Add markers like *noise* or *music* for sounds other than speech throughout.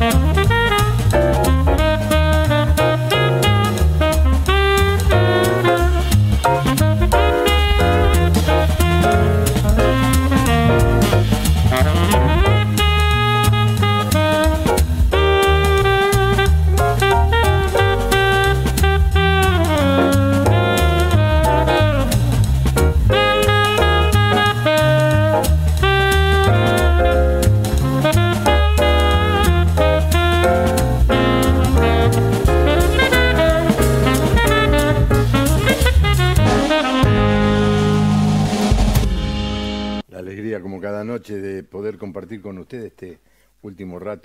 Thank you.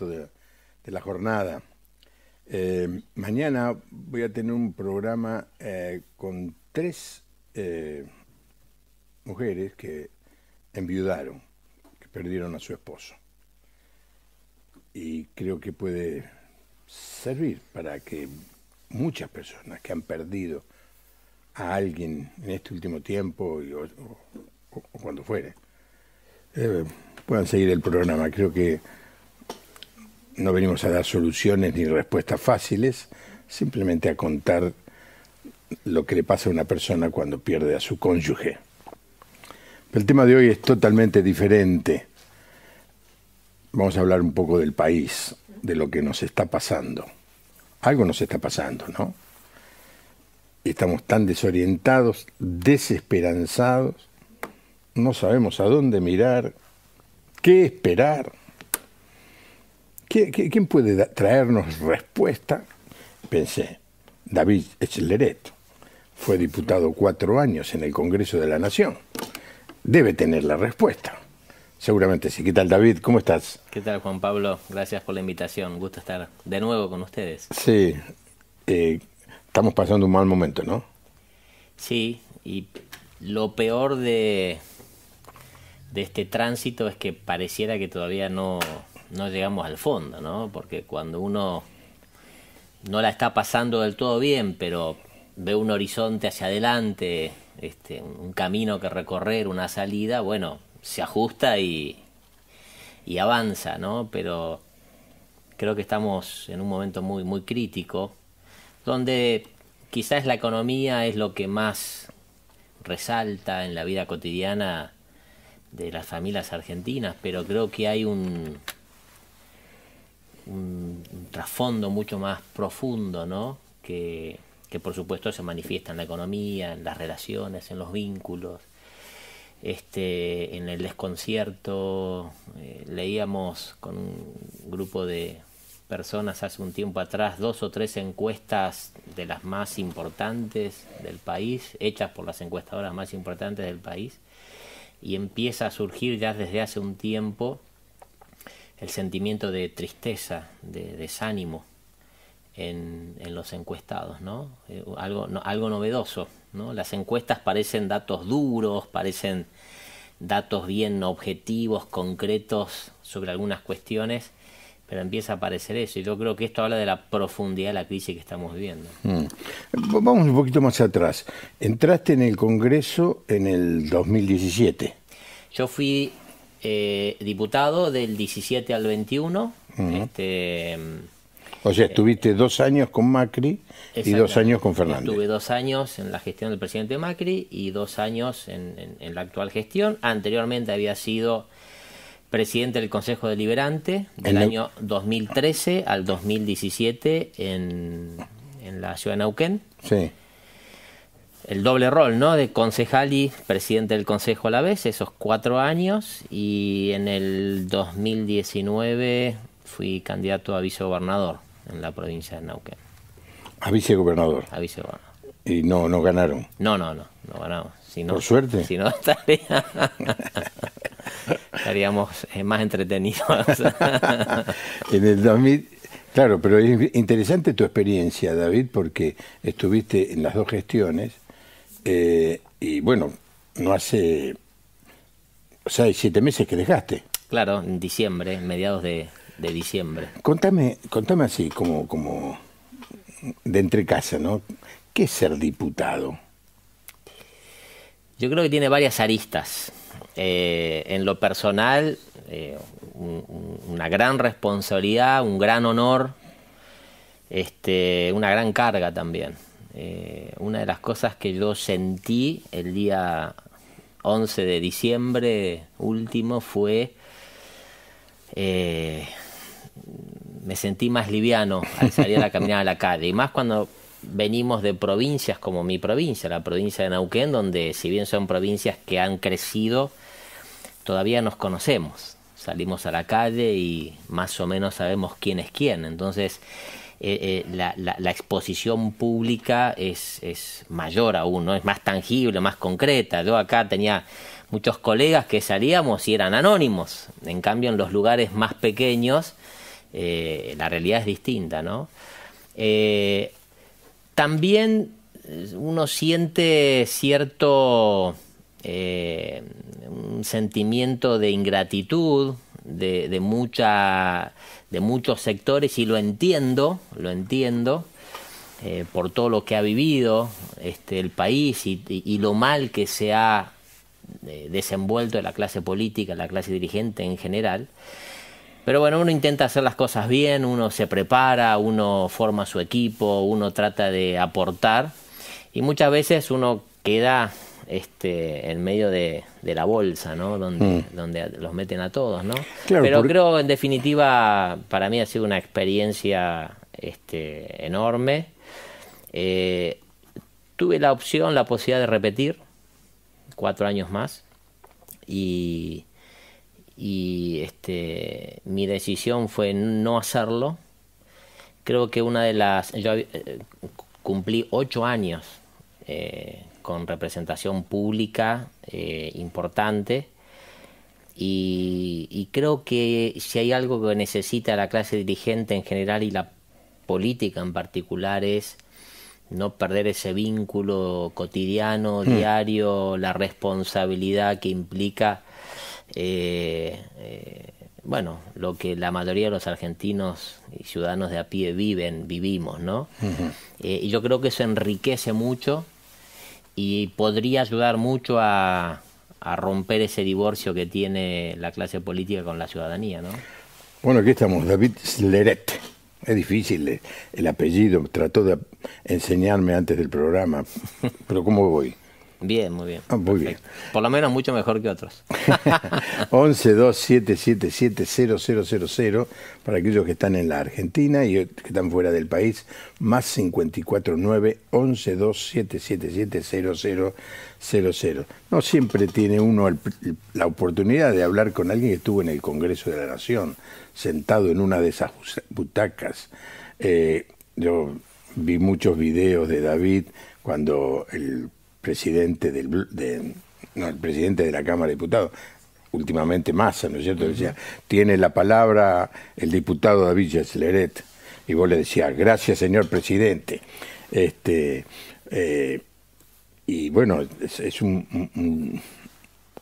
de, la jornada. Eh, mañana voy a tener un programa eh, con tres eh, mujeres que enviudaron, que perdieron a su esposo. Y creo que puede servir para que muchas personas que han perdido a alguien en este último tiempo o, cuando fuere puedan seguir el programa. Creo que no venimos a dar soluciones ni respuestas fáciles, simplemente a contar lo que le pasa a una persona cuando pierde a su cónyuge. el tema de hoy es totalmente diferente. Vamos a hablar un poco del país, de lo que nos está pasando. Algo nos está pasando, ¿no? Estamos tan desorientados, desesperanzados, no sabemos a dónde mirar, qué esperar. ¿Quién puede traernos respuesta? Pensé, David Echleret, Fue diputado cuatro años en el Congreso de la Nación. Debe tener la respuesta. Seguramente sí. ¿Qué tal, David? ¿Cómo estás? ¿Qué tal, Juan Pablo? Gracias por la invitación. gusto estar de nuevo con ustedes. Sí. Eh, estamos pasando un mal momento, ¿no? Sí. Y lo peor de, de este tránsito es que pareciera que todavía no, no llegamos al fondo, ¿no? Porque cuando uno no la está pasando del todo bien, pero ve un horizonte hacia adelante, este, un camino que recorrer, una salida, bueno, se ajusta y, y avanza, ¿no? Pero creo que estamos en un momento muy, muy crítico, donde quizás la economía es lo que más resalta en la vida cotidiana de las familias argentinas, pero creo que hay un, un, trasfondo mucho más profundo, ¿no? Que, por supuesto se manifiesta en la economía, en las relaciones, en los vínculos, este, en el desconcierto. Eh, leíamos con un grupo de personas hace un tiempo atrás dos o tres encuestas de las más importantes del país, hechas por las encuestadoras más importantes del país, y empieza a surgir ya desde hace un tiempo el sentimiento de tristeza, de desánimo en, los encuestados, ¿no? Eh, algo, algo novedoso, ¿no? Las encuestas parecen datos duros, parecen datos bien objetivos, concretos sobre algunas cuestiones, pero empieza a aparecer eso. Y yo creo que esto habla de la profundidad de la crisis que estamos viviendo. Mm. Vamos un poquito más atrás. Entraste en el Congreso en el 2017. Yo fui eh, diputado del 17 al 21. Este, o sea, eh, estuviste dos años con Macri y dos años con Fernández. Estuve dos años en la gestión del presidente Macri y dos años en, la actual gestión. Anteriormente había sido presidente del Consejo Deliberante del año 2013 al 2017 en, en la ciudad de Neuquén. Sí el doble rol, ¿no? De concejal y presidente del consejo a la vez, esos cuatro años. Y en el 2019 fui candidato a vicegobernador en la provincia de Nauquén. ¿A vicegobernador? A vicegobernador. ¿Y no, no ganaron? No, no, no, no ganamos. Por suerte. Si no, *laughs* estaríamos eh, más entretenidos. *laughs* en el 2000, Claro, pero es interesante tu experiencia, David, porque estuviste en las dos gestiones eh, y bueno, no hace o sea, siete meses que dejaste. Claro, en diciembre, mediados de, diciembre. Contame, contame así, como, como de entre casa, ¿no? ¿Qué es ser diputado? Yo creo que tiene varias aristas. Eh, en lo personal, eh, una gran responsabilidad, un gran honor, este, una gran carga también. Eh, una de las cosas que yo sentí el día 11 de diciembre último fue... Eh, me sentí más liviano al salir a *laughs* caminar a la calle, y más cuando venimos de provincias como mi provincia, la provincia de Nauquén, donde si bien son provincias que han crecido, todavía nos conocemos. Salimos a la calle y más o menos sabemos quién es quién. Entonces, eh, eh, la, exposición pública es, mayor aún, ¿no? es más tangible, más concreta. Yo acá tenía muchos colegas que salíamos y eran anónimos. En cambio, en los lugares más pequeños, eh, la realidad es distinta, ¿no? también uno siente cierto un sentimiento de ingratitud de, de muchos sectores y lo entiendo, lo entiendo. Eh, por todo lo que ha vivido este, el país y, lo mal que se ha eh, desenvuelto la clase política, la clase dirigente en general. Pero bueno, uno intenta hacer las cosas bien, uno se prepara, uno forma su equipo, uno trata de aportar y muchas veces uno queda este, en medio de, la bolsa, Donde, mm. los meten a todos, Pero creo, en definitiva, para mí ha sido una experiencia este, enorme. Eh, tuve la opción, la posibilidad de repetir cuatro años más y, este, mi decisión fue no hacerlo. Creo que una de las... Yo eh, cumplí ocho años eh, con representación pública eh, importante. Y, creo que si hay algo que necesita la clase dirigente en general y la política en particular es no perder ese vínculo cotidiano, hmm. diario, la responsabilidad que implica, eh, eh, bueno, lo que la mayoría de los argentinos y ciudadanos de a pie viven, vivimos, ¿no? Hmm. y yo creo que eso enriquece mucho y podría ayudar mucho a, romper ese divorcio que tiene la clase política con la ciudadanía, ¿no? Bueno, aquí estamos, David Sleret. Es difícil eh, el apellido, trató de enseñarme antes del programa, *laughs* pero ¿cómo voy? Bien, muy bien. Ah, muy bien. Por lo menos mucho mejor que otros. 1127770000 *laughs* para aquellos que están en la Argentina y que están fuera del país, más 549 1127770000. No siempre tiene uno la oportunidad de hablar con alguien que estuvo en el Congreso de la Nación, sentado en una de esas butacas. Eh, yo vi muchos videos de David cuando el presidente del de, el presidente de la Cámara de Diputados, últimamente Massa, ¿no es cierto? Decía, tiene la palabra el diputado David Yasleret. Y vos le decías, gracias señor presidente. Este, eh, y bueno, es, un,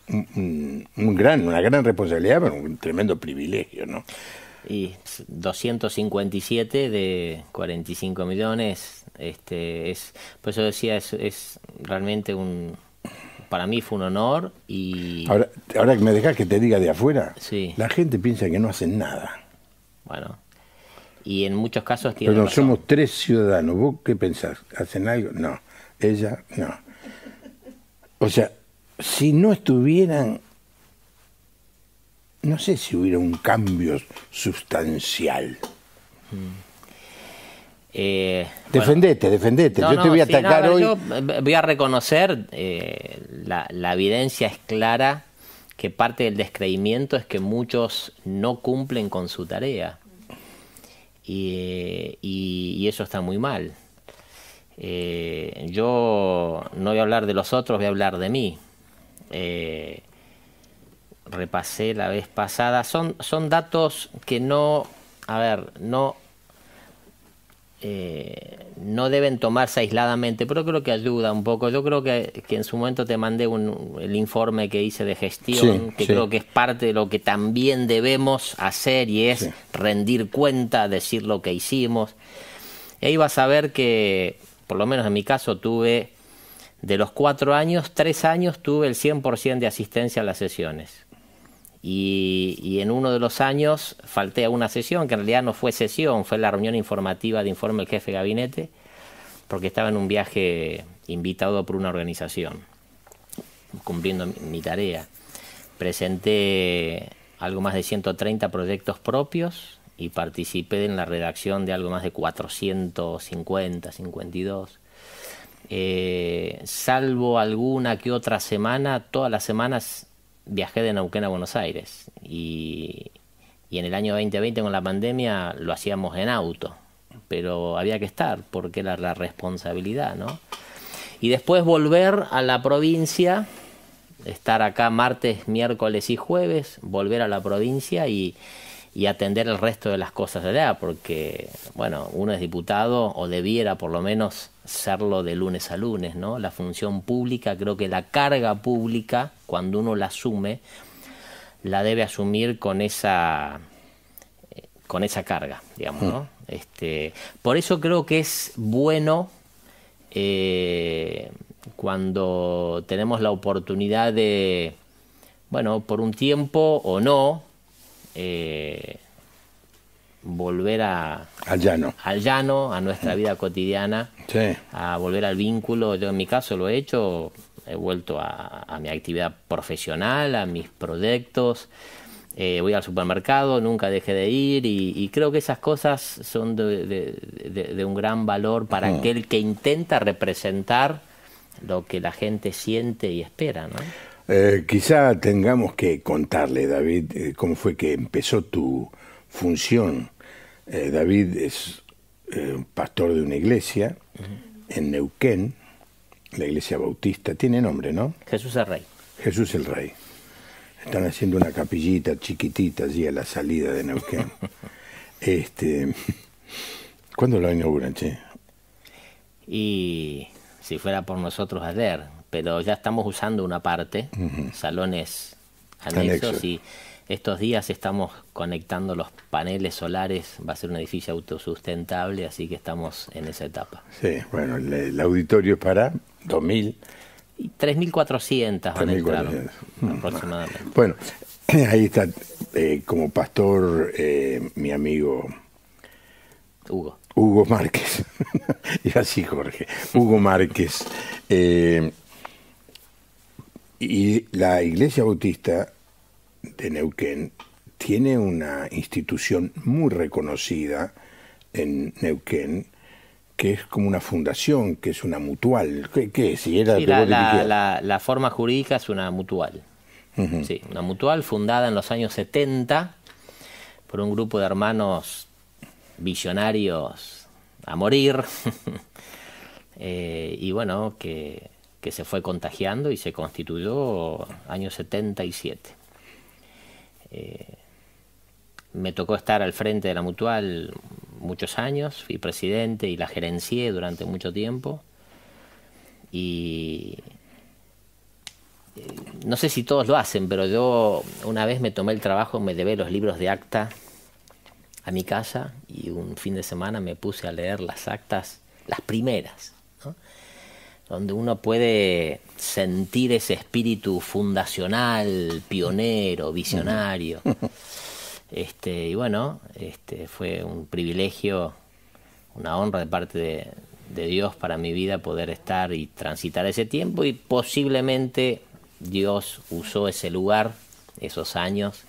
un, gran, una gran responsabilidad, pero un tremendo privilegio, ¿no? Y 257 de 45 millones, este, es, por eso decía, es, es realmente un, para mí fue un honor y... Ahora, ahora que me dejas que te diga de afuera, la gente piensa que no hacen nada. Bueno, y en muchos casos tiene Pero no, somos tres ciudadanos, ¿vos qué pensás? ¿Hacen algo? No, ella no. O sea, si no estuvieran no sé si hubiera un cambio sustancial. Mm. Eh, defendete, defendete. yo te voy a atacar hoy. Eh, voy a reconocer, eh, la, evidencia es clara, que parte del descreimiento es que muchos no cumplen con su tarea. Y, eso está muy mal. yo no voy a hablar de los otros, voy a hablar de mí repasé la vez pasada, son, son datos que no, a ver, no, eh, no deben tomarse aisladamente, pero creo que ayuda un poco. Yo creo que, en su momento te mandé un, el informe que hice de gestión, que creo que es parte de lo que también debemos hacer y es rendir cuenta, decir lo que hicimos. Y ahí vas a ver que, por lo menos en mi caso, tuve de los cuatro años, tres años tuve el 100% de asistencia a las sesiones. Y, en uno de los años falté a una sesión, que en realidad no fue sesión, fue la reunión informativa de informe del jefe de gabinete, porque estaba en un viaje invitado por una organización, cumpliendo mi, tarea. Presenté algo más de 130 proyectos propios y participé en la redacción de algo más de 450, 52. Eh, salvo alguna que otra semana, todas las semanas viajé de Neuquén a Buenos Aires y, y en el año 2020 con la pandemia lo hacíamos en auto, pero había que estar porque era la responsabilidad, ¿no? Y después volver a la provincia, estar acá martes, miércoles y jueves, volver a la provincia y, y atender el resto de las cosas allá, porque, bueno, uno es diputado o debiera por lo menos serlo de lunes a lunes, ¿no? La función pública, creo que la carga pública, cuando uno la asume, la debe asumir con esa eh, con esa carga, digamos, ¿no? Mm. Este, por eso creo que es bueno eh, cuando tenemos la oportunidad de, bueno, por un tiempo o no, eh, volver a, al llano. Al llano, a nuestra mm. vida cotidiana, a volver al vínculo. Yo en mi caso lo he hecho, he vuelto a, mi actividad profesional, a mis proyectos. Eh, voy al supermercado, nunca dejé de ir y, creo que esas cosas son de, un gran valor para mm. aquel que intenta representar lo que la gente siente y espera. ¿no? Eh, quizá tengamos que contarle, David, eh, cómo fue que empezó tu función. Eh, David es pastor de una iglesia en Neuquén, la iglesia bautista, tiene nombre, ¿no? Jesús el Rey. Jesús el Rey. Están haciendo una capillita chiquitita allí a la salida de Neuquén. *laughs* este, ¿Cuándo lo inauguran, Che? Y si fuera por nosotros ayer, pero ya estamos usando una parte, salones anexos, y estos días estamos conectando los paneles solares, va a ser un edificio autosustentable, así que estamos en esa etapa. Sí, bueno, el, auditorio es para 2.000. 3.400 van a entrar aproximadamente. Bueno, *clears throat* *clears throat* ahí está eh, como pastor eh, mi amigo Hugo. Hugo Márquez. *laughs* y así Jorge. Hugo Márquez. Eh, y la Iglesia Bautista de Neuquén tiene una institución muy reconocida en Neuquén, que es como una fundación, que es una mutual. ¿Qué, Si era la, forma jurídica es una mutual. Sí, una mutual fundada en los años 70 por un grupo de hermanos visionarios a morir. *laughs* Eh, y bueno, que que se fue contagiando y se constituyó año 77. Eh, me tocó estar al frente de la mutual muchos años, fui presidente y la gerencié durante mucho tiempo. Y eh, no sé si todos lo hacen, pero yo una vez me tomé el trabajo, me debé los libros de acta a mi casa y un fin de semana me puse a leer las actas, las primeras, donde uno puede sentir ese espíritu fundacional, pionero, visionario. *laughs* Este, y bueno, este, fue un privilegio, una honra de parte de, de Dios para mi vida poder estar y transitar ese tiempo y posiblemente Dios usó ese lugar, esos años,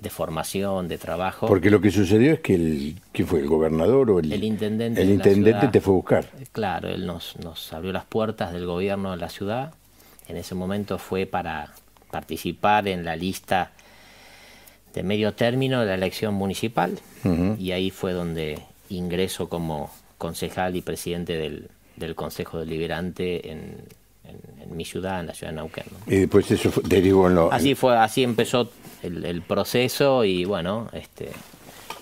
de formación, de trabajo. Porque lo que sucedió es que el que fue el gobernador o el, intendente, el intendente te fue a buscar. Eh, claro, él nos, nos abrió las puertas del gobierno de la ciudad. En ese momento fue para participar en la lista de medio término de la elección municipal y ahí fue donde ingreso como concejal y presidente del, del Consejo Deliberante en en, mi ciudad, en la ciudad de Neuquén Y después eso fue, derivó en lo... Así, fue, así empezó el, proceso y bueno, este,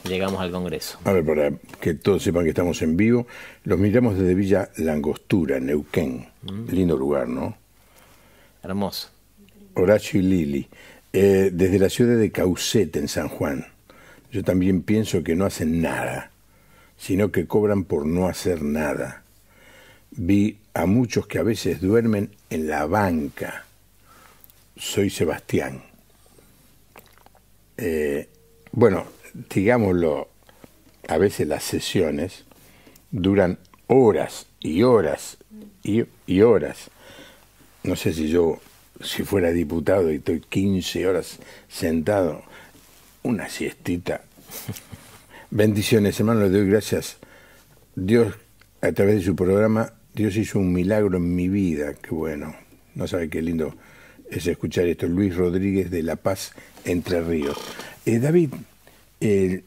llegamos al Congreso. A ver, para que todos sepan que estamos en vivo, los miramos desde Villa Langostura, Neuquén. Mm. Lindo lugar, ¿no? Hermoso. Horacio y Lili, eh, desde la ciudad de Caucete, en San Juan. Yo también pienso que no hacen nada, sino que cobran por no hacer nada. Vi a muchos que a veces duermen en la banca. Soy Sebastián. Eh, bueno, digámoslo, a veces las sesiones duran horas y horas y, horas. No sé si yo, si fuera diputado y estoy 15 horas sentado, una siestita. *laughs* Bendiciones, hermano, le doy gracias. Dios, a través de su programa, Dios hizo un milagro en mi vida, qué bueno. No sabe qué lindo es escuchar esto. Luis Rodríguez de La Paz, Entre Ríos. Eh, David, el,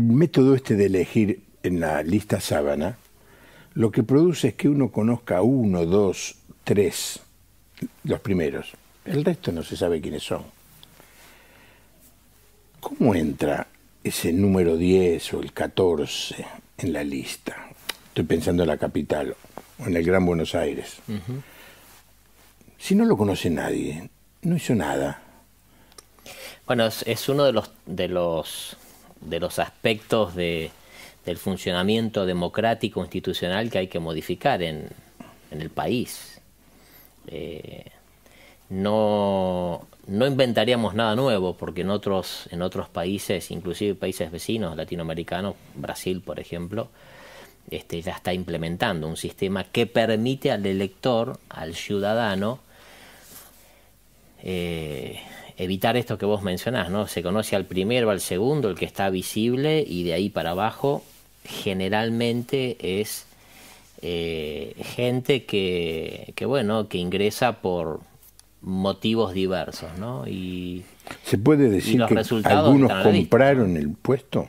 método este de elegir en la lista sábana, lo que produce es que uno conozca uno, dos, tres, los primeros. El resto no se sabe quiénes son. ¿Cómo entra ese número 10 o el 14 en la lista? estoy pensando en la capital en el Gran Buenos Aires, si no lo conoce nadie, no hizo nada. Bueno, es, uno de los, de los, de los aspectos de, del funcionamiento democrático institucional que hay que modificar en, en el país. Eh, no, no inventaríamos nada nuevo, porque en otros, en otros países, inclusive países vecinos latinoamericanos, Brasil por ejemplo, este, ya está implementando un sistema que permite al elector, al ciudadano, eh, evitar esto que vos mencionás, ¿no? Se conoce al primero, al segundo, el que está visible, y de ahí para abajo generalmente es eh, gente que, bueno, que ingresa por motivos diversos, ¿no? Y, ¿Se puede decir que algunos compraron el puesto?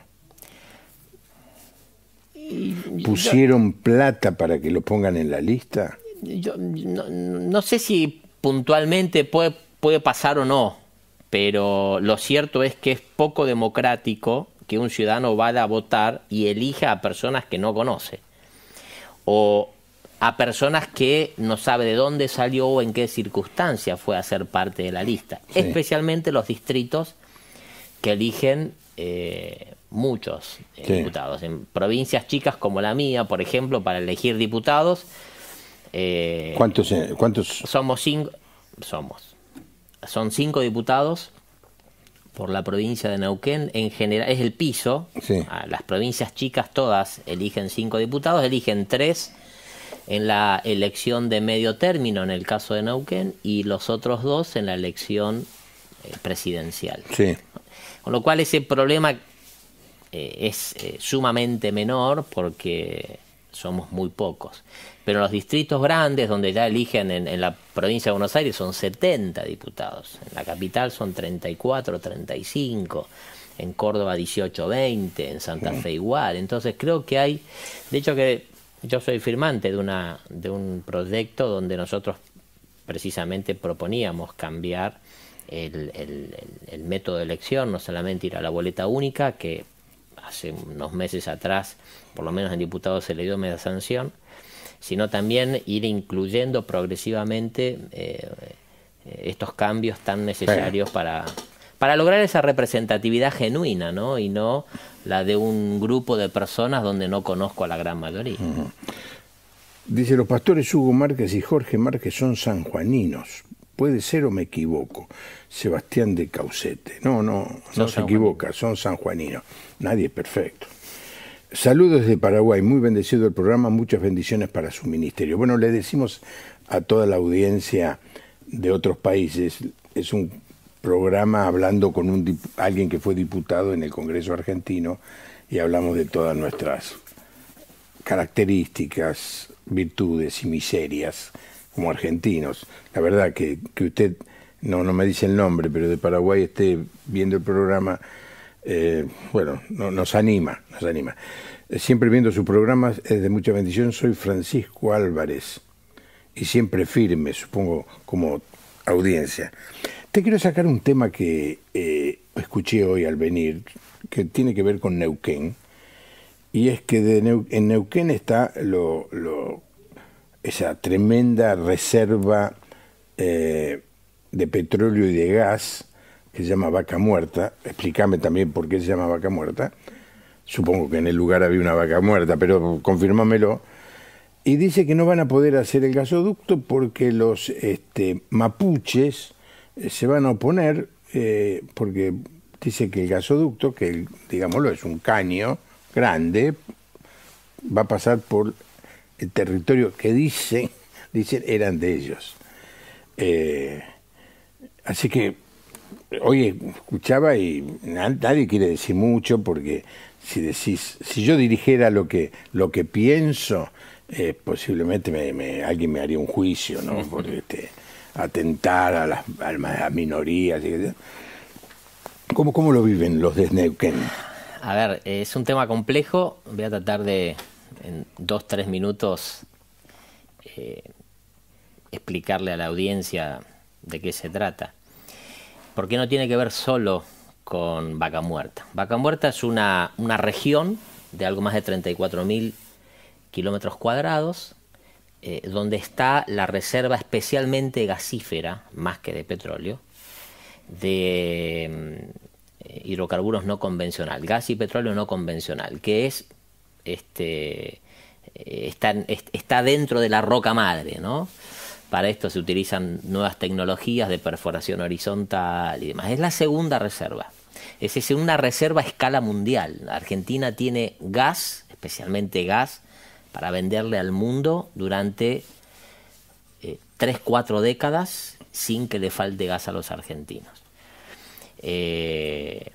¿Pusieron plata para que lo pongan en la lista? Yo no, sé si puntualmente puede, pasar o no, pero lo cierto es que es poco democrático que un ciudadano vaya a votar y elija a personas que no conoce o a personas que no sabe de dónde salió o en qué circunstancia fue a ser parte de la lista, especialmente los distritos que eligen eh, muchos eh, diputados. En provincias chicas como la mía, por ejemplo, para elegir diputados. Eh, ¿Cuántos, eh, ¿Cuántos? Somos cinco. Somos. Son cinco diputados por la provincia de Neuquén. En general, es el piso. a Las provincias chicas todas eligen cinco diputados, eligen tres en la elección de medio término en el caso de Neuquén y los otros dos en la elección presidencial. Con lo cual ese problema eh, es eh, sumamente menor porque somos muy pocos. Pero en los distritos grandes, donde ya eligen en, la provincia de Buenos Aires, son 70 diputados. En la capital son 34, 35. En Córdoba 18, 20. En Santa Fe igual. Entonces creo que hay... De hecho que yo soy firmante de, una, de un proyecto donde nosotros precisamente proponíamos cambiar el, el método de elección, no solamente ir a la boleta única, que hace unos meses atrás, por lo menos en diputados se le dio media sanción, sino también ir incluyendo progresivamente eh, estos cambios tan necesarios para, lograr esa representatividad genuina, ¿no? Y no la de un grupo de personas donde no conozco a la gran mayoría. Dice, los pastores Hugo Márquez y Jorge Márquez son sanjuaninos puede ser o me equivoco, Sebastián de Caucete. No, no, no se equivoca, son sanjuaninos. Nadie es perfecto. Saludos desde Paraguay, muy bendecido el programa, muchas bendiciones para su ministerio. Bueno, le decimos a toda la audiencia de otros países, es un programa hablando con un, alguien que fue diputado en el Congreso argentino y hablamos de todas nuestras características, virtudes y miserias como argentinos. La verdad que, que usted, no, me dice el nombre, pero de Paraguay esté viendo el programa, eh, bueno, nos anima, nos anima. Eh, siempre viendo sus programas es de mucha bendición. Soy Francisco Álvarez y siempre firme, supongo, como audiencia. Te quiero sacar un tema que eh, escuché hoy al venir, que tiene que ver con Neuquén, y es que de en Neuquén está lo esa tremenda reserva eh, de petróleo y de gas que se llama vaca muerta, explícame también por qué se llama vaca muerta, supongo que en el lugar había una vaca muerta, pero confirmámelo, y dice que no van a poder hacer el gasoducto porque los este, mapuches eh, se van a oponer, eh, porque dice que el gasoducto, que digámoslo es un caño grande, va a pasar por el territorio que dice, dicen eran de ellos. Eh, así que oye, escuchaba y nadie quiere decir mucho porque si decís, si yo dirigiera lo que, lo que pienso, eh, posiblemente me, alguien me haría un juicio, ¿no? *laughs* Por este, atentar a las, minorías. ¿Cómo, ¿Cómo lo viven los de Neuquén? A ver, es un tema complejo, voy a tratar de, en dos, tres minutos eh, explicarle a la audiencia de qué se trata. Porque no tiene que ver solo con Vaca Muerta. Vaca Muerta es una, una región de algo más de 34.000 kilómetros cuadrados, eh, donde está la reserva especialmente gasífera, más que de petróleo, de mm, eh, hidrocarburos no convencional, gas y petróleo no convencional, que es este, está, dentro de la roca madre, ¿no? Para esto se utilizan nuevas tecnologías de perforación horizontal y demás. Es la segunda reserva. Es, una reserva a escala mundial. Argentina tiene gas, especialmente gas, para venderle al mundo durante 3, eh, 4 décadas sin que le falte gas a los argentinos. Eh,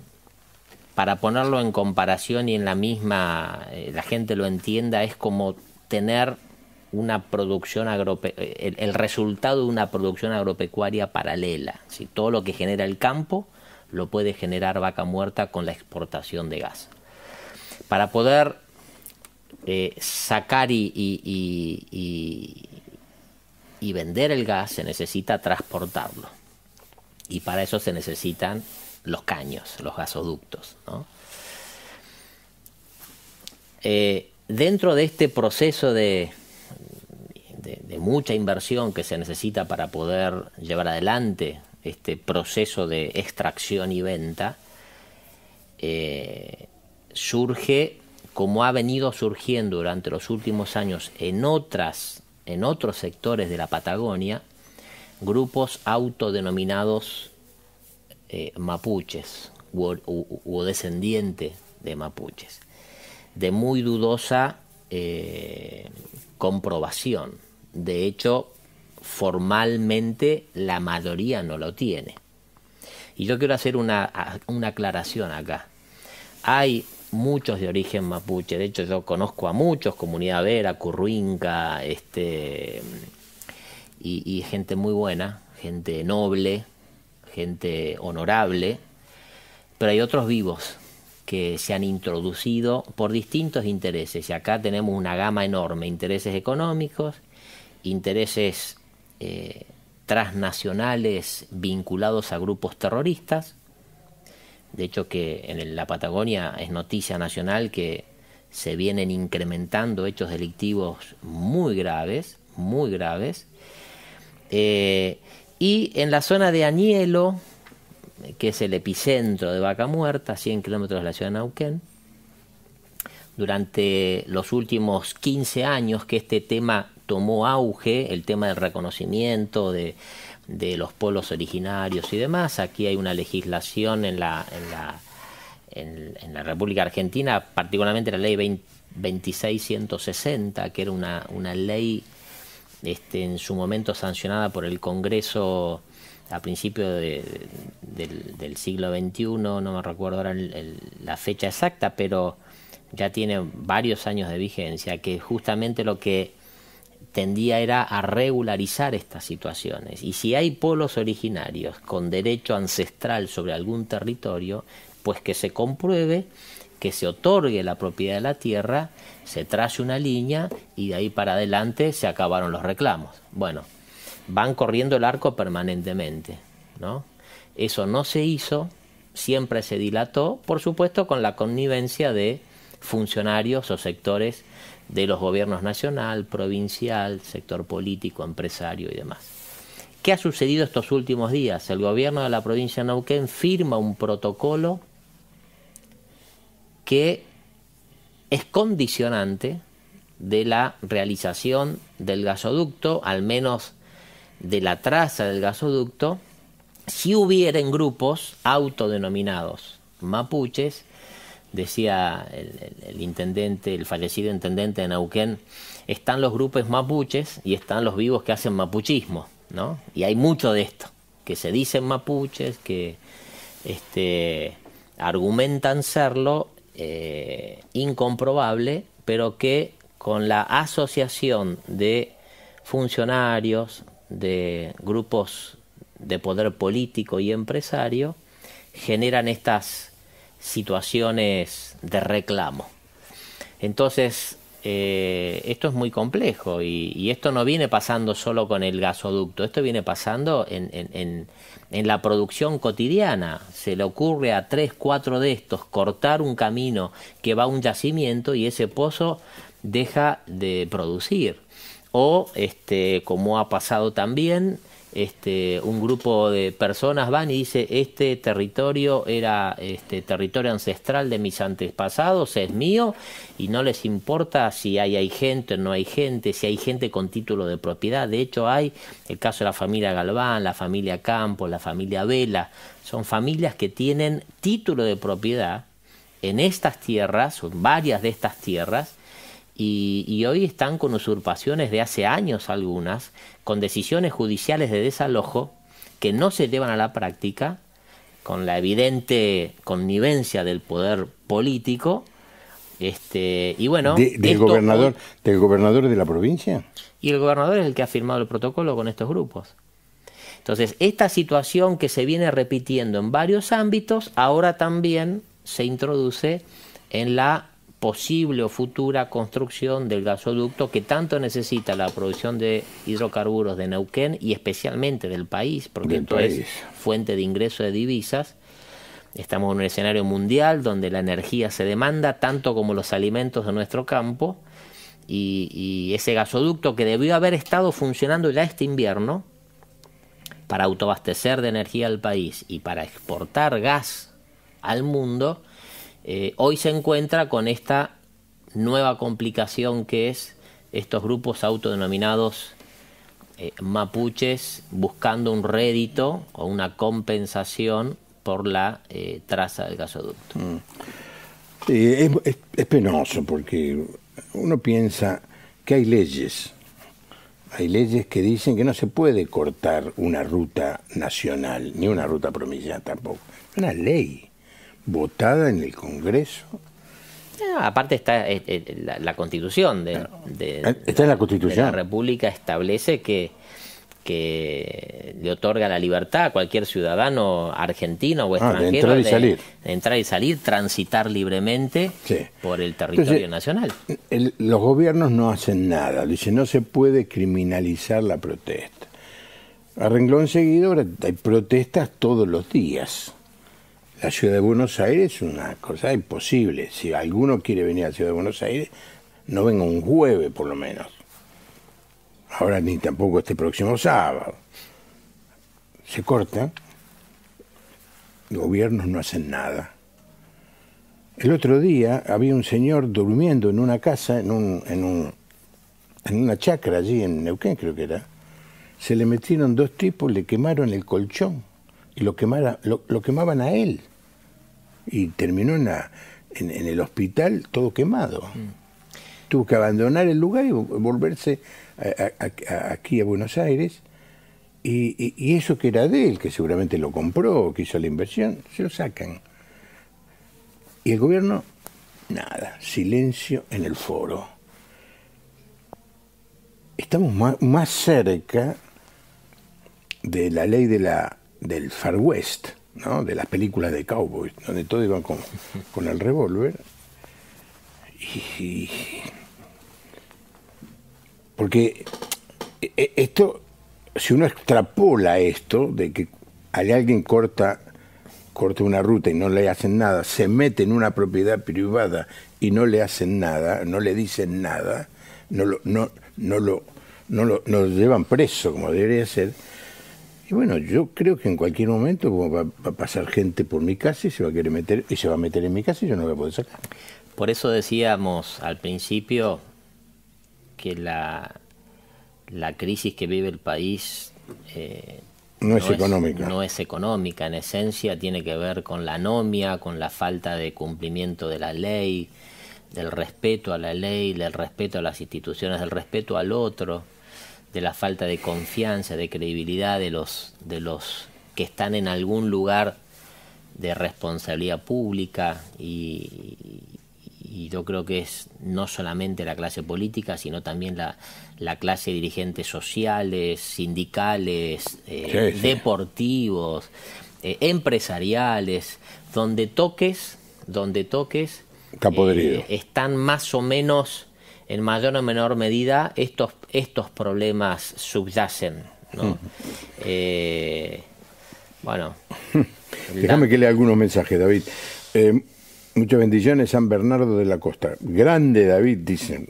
para ponerlo en comparación y en la misma, eh, la gente lo entienda, es como tener una producción eh, el, resultado de una producción agropecuaria paralela. si Todo lo que genera el campo lo puede generar vaca muerta con la exportación de gas. Para poder eh, sacar y, y, y, vender el gas se necesita transportarlo. Y para eso se necesitan los caños, los gasoductos. Eh, dentro de este proceso de, mucha inversión que se necesita para poder llevar adelante este proceso de extracción y venta, eh, surge, como ha venido surgiendo durante los últimos años en, otras, en otros sectores de la Patagonia, grupos autodenominados eh, mapuches o, descendientes descendiente de mapuches, de muy dudosa eh, comprobación. De hecho, formalmente la mayoría no lo tiene. Y yo quiero hacer una, aclaración acá. Hay muchos de origen mapuche. De hecho, yo conozco a muchos, Comunidad Vera, Curruinca, este, y, gente muy buena, gente noble, gente honorable, pero hay otros vivos que se han introducido por distintos intereses. Y acá tenemos una gama enorme, intereses económicos, intereses eh, transnacionales vinculados a grupos terroristas. De hecho, que en la Patagonia es noticia nacional que se vienen incrementando hechos delictivos muy graves, muy graves. Eh, y en la zona de Añelo, que es el epicentro de Vaca Muerta, 100 kilómetros de la ciudad de Nauquén, durante los últimos 15 años que este tema tomó auge, el tema del reconocimiento de, los pueblos originarios y demás. Aquí hay una legislación en la, en la, República Argentina, particularmente la ley 20, 26160, que era una, una ley este, en su momento sancionada por el Congreso a principios del, siglo XXI, no me recuerdo ahora la fecha exacta, pero ya tiene varios años de vigencia, que justamente lo que tendía era a regularizar estas situaciones. Y si hay polos originarios con derecho ancestral sobre algún territorio, pues que se compruebe que se otorgue la propiedad de la tierra, se trae una línea y de ahí para adelante se acabaron los reclamos. Bueno, van corriendo el arco permanentemente, ¿no? Eso no se hizo, siempre se dilató, por supuesto con la connivencia de funcionarios o sectores de los gobiernos nacional, provincial, sector político, empresario y demás. ¿Qué ha sucedido estos últimos días? El gobierno de la provincia de Neuquén firma un protocolo que es condicionante de la realización del gasoducto, al menos de la traza del gasoducto, si hubieran grupos autodenominados mapuches, decía el, intendente, el fallecido intendente de Nauquén, están los grupos mapuches y están los vivos que hacen mapuchismo, ¿no? Y hay mucho de esto, que se dicen mapuches, que este, argumentan serlo eh, incomprobable, pero que con la asociación de funcionarios, de grupos de poder político y empresario, generan estas situaciones de reclamo. Entonces, eh, esto es muy complejo y, esto no viene pasando solo con el gasoducto, esto viene pasando en, en, en, en, la producción cotidiana. Se le ocurre a tres, cuatro de estos cortar un camino que va a un yacimiento y ese pozo deja de producir. O, este, como ha pasado también, este, un grupo de personas van y dice este territorio era este territorio ancestral de mis antepasados, es mío y no les importa si hay, hay gente o no hay gente, si hay gente con título de propiedad. De hecho hay el caso de la familia Galván, la familia Campos, la familia Vela, son familias que tienen título de propiedad en estas tierras, en varias de estas tierras, y, hoy están con usurpaciones de hace años algunas, con decisiones judiciales de desalojo que no se llevan a la práctica, con la evidente connivencia del poder político. Este, y bueno, gobernador, ¿Del gobernador de la provincia? Y el gobernador es el que ha firmado el protocolo con estos grupos. Entonces, esta situación que se viene repitiendo en varios ámbitos, ahora también se introduce en la posible o futura construcción del gasoducto que tanto necesita la producción de hidrocarburos de Neuquén y especialmente del país, porque esto es fuente de ingreso de divisas. Estamos en un escenario mundial donde la energía se demanda tanto como los alimentos de nuestro campo y, y ese gasoducto que debió haber estado funcionando ya este invierno para autoabastecer de energía al país y para exportar gas al mundo, eh, hoy se encuentra con esta nueva complicación que es estos grupos autodenominados eh, mapuches buscando un rédito o una compensación por la eh, traza del gasoducto. Mm. Es, penoso porque uno piensa que hay leyes, hay leyes que dicen que no se puede cortar una ruta nacional, ni una ruta provincial tampoco. Una ley votada en el Congreso. Ah, aparte está eh, eh, la, Constitución de, ah, ah, está la, la Constitución. la, República establece que, que le otorga la libertad a cualquier ciudadano argentino o extranjero de entrar y salir, entrar y salir transitar libremente por el territorio nacional. los gobiernos no hacen nada, dice no se puede criminalizar la protesta. Arregló enseguida hay protestas todos los días. La ciudad de Buenos Aires es una cosa imposible. Si alguno quiere venir a la ciudad de Buenos Aires, no venga un jueves por lo menos. Ahora ni tampoco este próximo sábado. Se corta. Los gobiernos no hacen nada. El otro día había un señor durmiendo en una casa, en, un, en, un, en una chacra allí en Neuquén creo que era. Se le metieron dos tipos, le quemaron el colchón y lo, quemara, lo quemaban a él y terminó en, el hospital todo quemado. Mm. Tuvo que abandonar el lugar y volverse aquí a Buenos Aires. Y, eso que era de él, que seguramente lo compró, que hizo la inversión, se lo sacan. Y el gobierno, nada, silencio en el foro. Estamos más, cerca de la ley de la, del Far West, ¿no? de las películas de cowboys, donde todos iban con, el revólver. Porque e, e, esto, si uno extrapola esto, de que alguien corta, corta una ruta y no le hacen nada, se mete en una propiedad privada y no le hacen nada, no le dicen nada, no lo, no, lo, no lo llevan preso como debería ser, y bueno, yo creo que en cualquier momento va, a pasar gente por mi casa y se va a querer meter, y se va a meter en mi casa y yo no voy a poder sacar. Por eso decíamos al principio que la, crisis que vive el país eh, no, es económica. no es económica, en esencia tiene que ver con la anomia, con la falta de cumplimiento de la ley, del respeto a la ley, del respeto a las instituciones, del respeto al otro de la falta de confianza, de credibilidad de los, de los que están en algún lugar de responsabilidad pública y, yo creo que es no solamente la clase política, sino también la, clase de dirigentes sociales, sindicales, eh, deportivos, eh, empresariales, donde toques, donde toques, eh, están más o menos en mayor o menor medida estos, estos problemas subyacen. Mm. Eh, bueno. *laughs* Déjame que lea algunos mensajes, David. Eh, muchas bendiciones, San Bernardo de la Costa. Grande, David, dicen.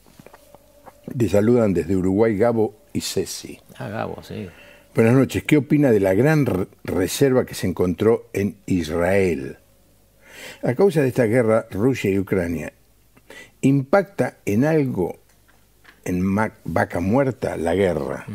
Te saludan desde Uruguay Gabo y Ceci. Ah, Gabo, sí. Buenas noches. ¿Qué opina de la gran reserva que se encontró en Israel? A causa de esta guerra, Rusia y Ucrania, impacta en algo, en Vaca Muerta, la guerra.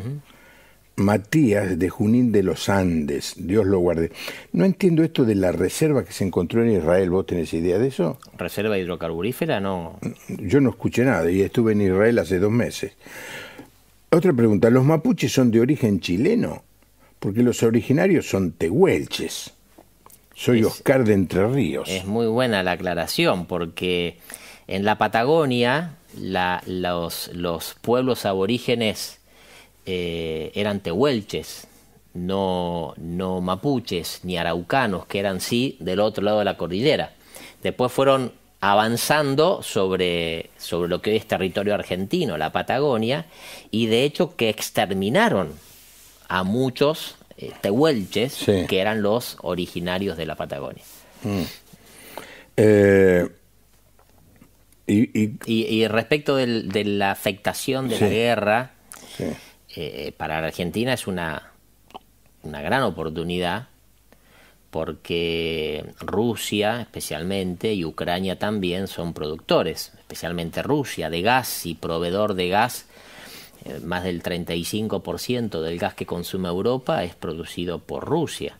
Matías de Junín de los Andes, Dios lo guarde. No entiendo esto de la reserva que se encontró en Israel, ¿vos tenés idea de eso? ¿Reserva hidrocarburífera? No. Yo no escuché nada y estuve en Israel hace dos meses. Otra pregunta, ¿los mapuches son de origen chileno? Porque los originarios son tehuelches. Soy Oscar de Entre Ríos. Es muy buena la aclaración porque en la Patagonia, los, pueblos aborígenes eh, eran tehuelches, no, no mapuches ni araucanos, que eran sí del otro lado de la cordillera. Después fueron avanzando sobre, sobre lo que hoy es territorio argentino, la Patagonia, y de hecho que exterminaron a muchos eh, tehuelches, que eran los originarios de la Patagonia. Mm. Eh, y, respecto de la afectación de la guerra, eh, para Argentina es una, una gran oportunidad porque Rusia especialmente y Ucrania también son productores, especialmente Rusia, de gas y proveedor de gas. Eh, más del 35% del gas que consume Europa es producido por Rusia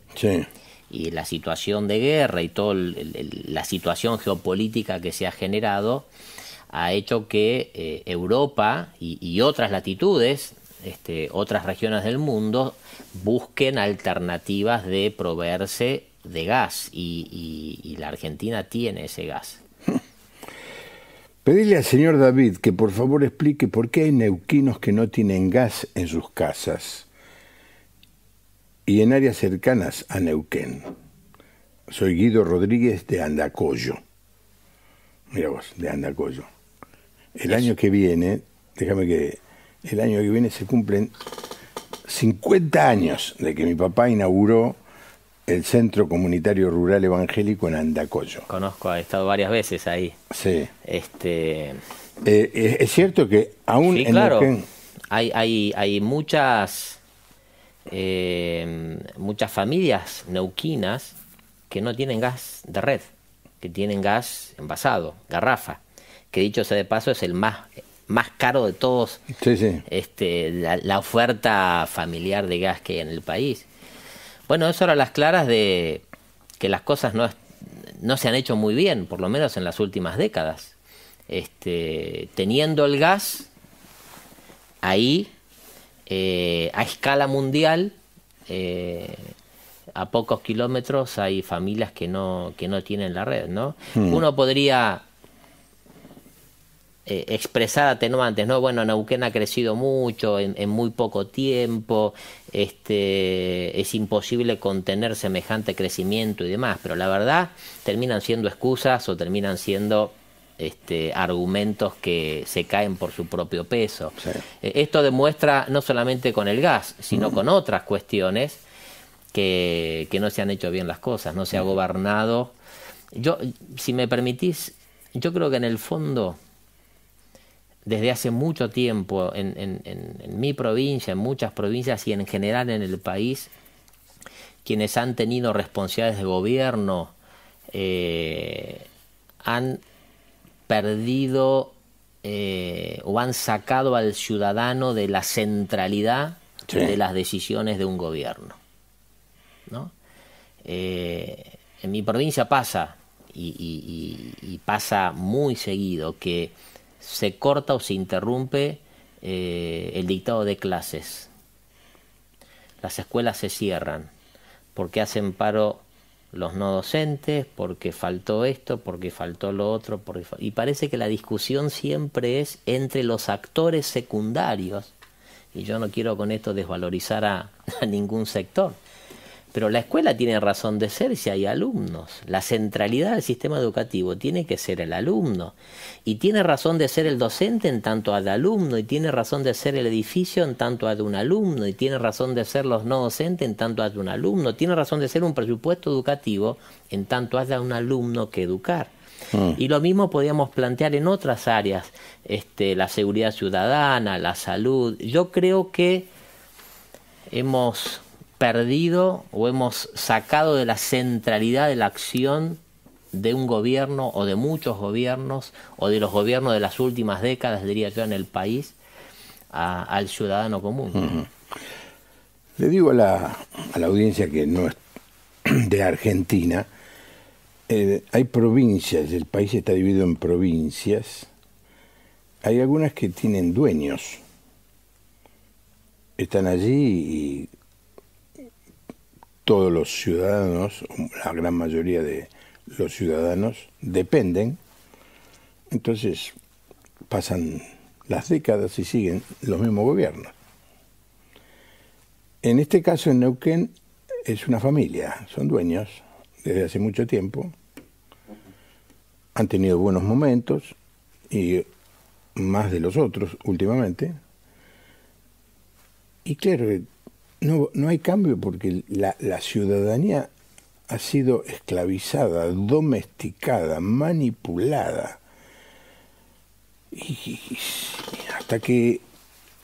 y la situación de guerra y toda la situación geopolítica que se ha generado ha hecho que eh, Europa y, otras latitudes, este, otras regiones del mundo, busquen alternativas de proveerse de gas y, y la Argentina tiene ese gas. *laughs* Pedirle al señor David que por favor explique por qué hay neuquinos que no tienen gas en sus casas y en áreas cercanas a Neuquén. Soy Guido Rodríguez de Andacollo. Mira vos, de Andacollo. El año que viene, déjame que el año que viene se cumplen 50 años de que mi papá inauguró el Centro Comunitario Rural Evangélico en Andacollo. Conozco, he estado varias veces ahí. Sí. Este... Eh, eh, es cierto que aún en Neuquén... hay, hay, hay muchas eh, muchas familias neuquinas que no tienen gas de red, que tienen gas envasado, garrafa, que dicho sea de paso es el más, más caro de todos, Este, la, oferta familiar de gas que hay en el país. Bueno, eso era las claras de que las cosas no, no se han hecho muy bien, por lo menos en las últimas décadas. Este, teniendo el gas, ahí eh, a escala mundial, eh, a pocos kilómetros hay familias que no, que no tienen la red, ¿no? Hmm. Uno podría eh, expresar atenuantes, ¿no? Bueno, Neuquén ha crecido mucho en, en, muy poco tiempo, este, es imposible contener semejante crecimiento y demás, pero la verdad terminan siendo excusas o terminan siendo este, argumentos que se caen por su propio peso. Eh, esto demuestra no solamente con el gas, sino mm. con otras cuestiones que, no se han hecho bien las cosas, no se ha mm. gobernado. Yo, si me permitís, yo creo que en el fondo, desde hace mucho tiempo, en, mi provincia, en muchas provincias y en general en el país, quienes han tenido responsabilidades de gobierno, eh, han perdido eh, o han sacado al ciudadano de la centralidad de las decisiones de un gobierno. Eh, en mi provincia pasa, y, pasa muy seguido, que se corta o se interrumpe eh, el dictado de clases. Las escuelas se cierran porque hacen paro los no docentes, porque faltó esto, porque faltó lo otro, y parece que la discusión siempre es entre los actores secundarios, y yo no quiero con esto desvalorizar a *laughs* ningún sector, pero la escuela tiene razón de ser si hay alumnos. La centralidad del sistema educativo tiene que ser el alumno. Y tiene razón de ser el docente en tanto de alumno. Y tiene razón de ser el edificio en tanto a de un alumno. Y tiene razón de ser los no docentes en tanto a de un alumno. Tiene razón de ser un presupuesto educativo en tanto a de un alumno que educar. Ah. Y lo mismo podíamos plantear en otras áreas, este, la seguridad ciudadana, la salud. Yo creo que hemos perdido o hemos sacado de la centralidad de la acción de un gobierno o de muchos gobiernos o de los gobiernos de las últimas décadas, diría yo, en el país, al ciudadano común. Le digo a la, audiencia que no es de Argentina, eh, hay provincias, el país está dividido en provincias, hay algunas que tienen dueños, están allí y todos los ciudadanos, la gran mayoría de los ciudadanos, dependen. Entonces pasan las décadas y siguen los mismos gobiernos. En este caso, en Neuquén, es una familia, son dueños desde hace mucho tiempo, han tenido buenos momentos y más de los otros últimamente. Y claro, no, no hay cambio porque la, ciudadanía ha sido esclavizada, domesticada, manipulada. Y, hasta que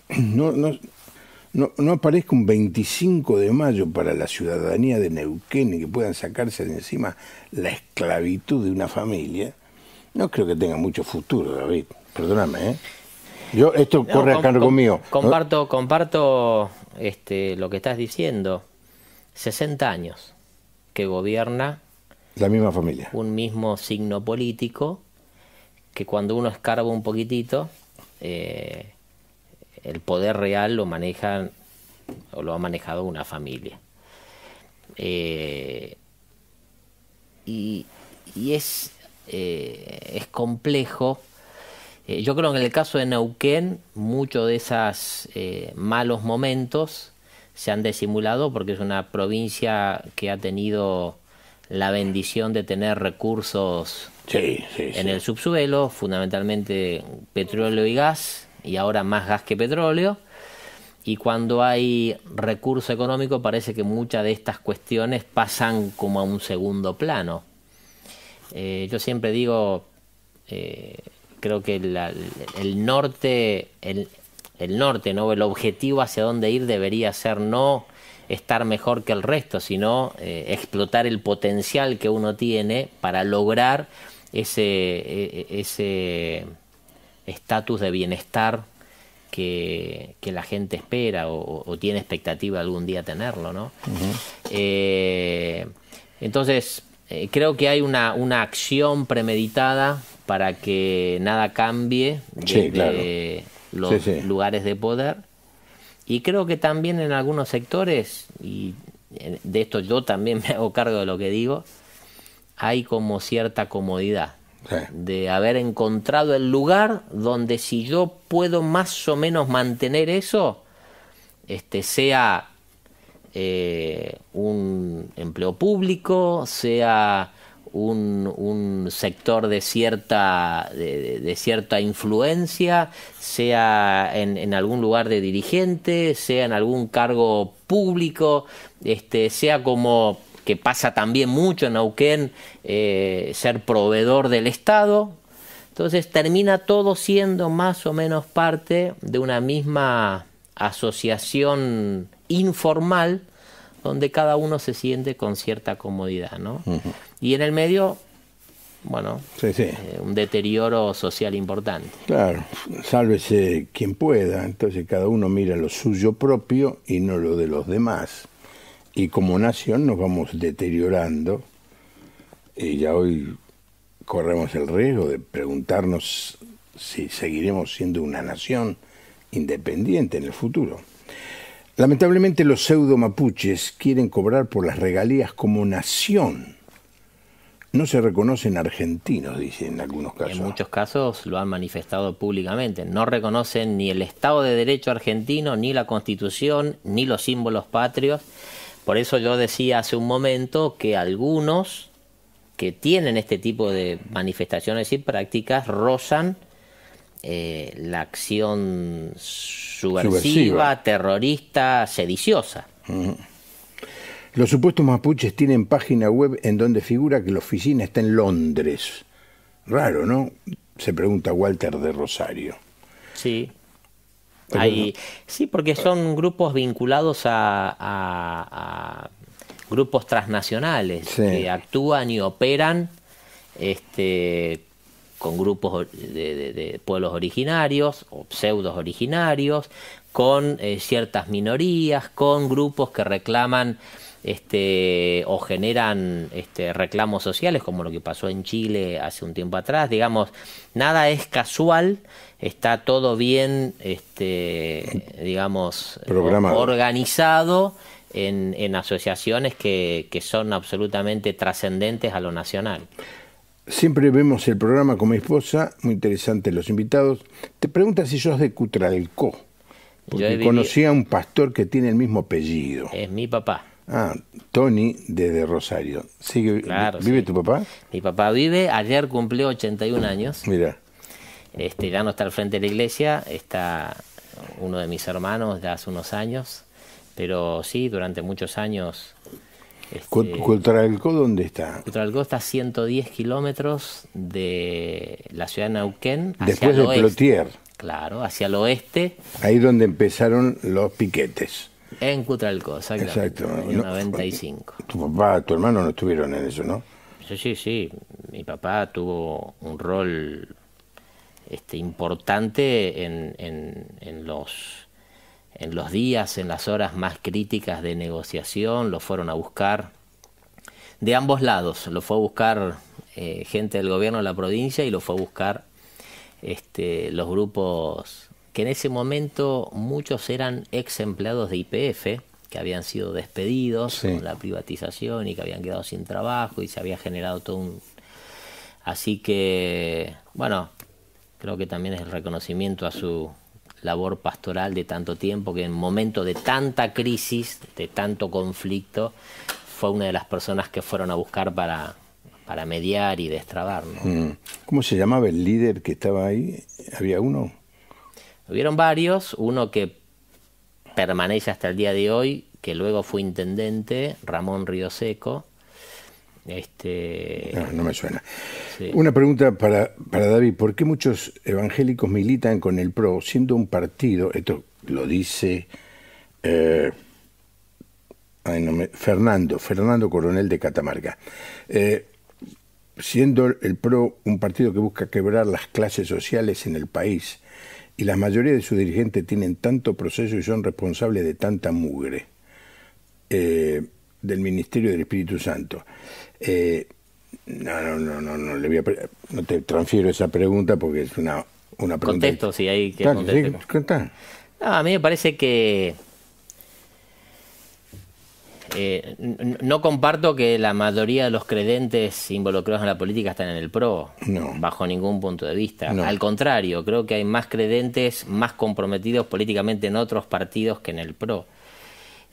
no, no, aparezca un 25 de mayo para la ciudadanía de Neuquén y que puedan sacarse de encima la esclavitud de una familia, no creo que tenga mucho futuro, David. Perdóname, ¿eh? Yo, esto corre a cargo mío. Comparto, comparto este, lo que estás diciendo, 60 años que gobierna la misma familia. Un mismo signo político que cuando uno escarba un poquitito, eh, el poder real lo maneja o lo ha manejado una familia. Eh, y, es, eh, es complejo eh, yo creo que en el caso de Neuquén, muchos de esos eh, malos momentos se han disimulado porque es una provincia que ha tenido la bendición de tener recursos en el subsuelo, fundamentalmente petróleo y gas, y ahora más gas que petróleo. Y cuando hay recurso económico parece que muchas de estas cuestiones pasan como a un segundo plano. Eh, yo siempre digo, creo que el norte, el, norte, ¿no? El objetivo hacia dónde ir debería ser no estar mejor que el resto, sino eh, explotar el potencial que uno tiene para lograr ese e, e, ese estatus de bienestar que, que, la gente espera o, tiene expectativa algún día tenerlo, ¿no? Eh, entonces, eh, creo que hay una, una acción premeditada para que nada cambie de los lugares de poder. Y creo que también en algunos sectores, y de esto yo también *laughs* me hago cargo de lo que digo, hay como cierta comodidad de haber encontrado el lugar donde si yo puedo más o menos mantener eso, este, sea eh, un empleo público, sea un, sector de cierta, de, cierta influencia, sea en, algún lugar de dirigente, sea en algún cargo público, este, sea como que pasa también mucho en Neuquén, eh, ser proveedor del Estado. Entonces termina todo siendo más o menos parte de una misma asociación informal donde cada uno se siente con cierta comodidad, ¿no? Y en el medio, bueno, eh, un deterioro social importante. Claro, sálvese quien pueda, entonces cada uno mira lo suyo propio y no lo de los demás. Y como nación nos vamos deteriorando y ya hoy corremos el riesgo de preguntarnos si seguiremos siendo una nación independiente en el futuro. Lamentablemente los pseudo mapuches quieren cobrar por las regalías como nación no se reconocen argentinos, dicen en algunos casos. En muchos casos lo han manifestado públicamente. No reconocen ni el Estado de Derecho argentino, ni la Constitución, ni los símbolos patrios. Por eso yo decía hace un momento que algunos que tienen este tipo de manifestaciones y prácticas rozan eh, la acción subversiva, terrorista, sediciosa. Los supuestos mapuches tienen página web en donde figura que la oficina está en Londres. Raro, ¿no? Se pregunta Walter de Rosario. Sí. ahí Sí, porque son grupos vinculados a, grupos transnacionales que actúan y operan este, con grupos de, pueblos originarios o pseudos originarios, con eh, ciertas minorías, con grupos que reclaman este, o generan este, reclamos sociales, como lo que pasó en Chile hace un tiempo atrás. Digamos, nada es casual, está todo bien, este, digamos, organizado en, asociaciones que, son absolutamente trascendentes a lo nacional. Siempre vemos el programa con mi esposa, muy interesantes los invitados. Te preguntas si sos de Cutralco, porque a un pastor que tiene el mismo apellido. Es mi papá. Ah, Tony desde Rosario. ¿Sigue, ¿Vive tu papá? Mi papá vive, ayer cumplió 81 años. Mira. Este, ya no está al frente de la iglesia, está uno de mis hermanos de hace unos años, pero sí, durante muchos años... Este, dónde está? Cutralcó está a 110 kilómetros de la ciudad de Neuquén. Después de Claro, hacia el oeste. Ahí donde empezaron los piquetes. En Cutralco, exacto. En 95. Tu papá, tu hermano no estuvieron en eso, ¿no? Sí, sí, sí. Mi papá tuvo un rol este, importante en, los días, en las horas más críticas de negociación, lo fueron a buscar de ambos lados. Lo fue a buscar eh, gente del gobierno de la provincia y lo fue a buscar este, los grupos que en ese momento muchos eran ex empleados de IPF que habían sido despedidos con la privatización y que habían quedado sin trabajo y se había generado todo un así que bueno creo que también es el reconocimiento a su labor pastoral de tanto tiempo que en momento de tanta crisis de tanto conflicto fue una de las personas que fueron a buscar para mediar y destrabar mm. ¿cómo se llamaba el líder que estaba ahí había uno Hubieron varios, uno que permanece hasta el día de hoy, que luego fue intendente, Ramón Río Seco. Este... No, no me suena. Una pregunta para, David, ¿por qué muchos evangélicos militan con el PRO siendo un partido, esto lo dice eh, Fernando, Fernando Coronel de Catamarca, eh, siendo el PRO un partido que busca quebrar las clases sociales en el país, y la mayoría de sus dirigentes tienen tanto proceso y son responsables de tanta mugre eh, del Ministerio del Espíritu Santo. Eh, no, no, no, no, no, le voy no te transfiero esa pregunta porque es una, una pregunta. Contesto, si hay que contestar. a mí me parece que eh, no comparto que la mayoría de los credentes involucrados en la política están en el PRO, bajo ningún punto de vista. Al contrario, creo que hay más credentes más comprometidos políticamente en otros partidos que en el PRO.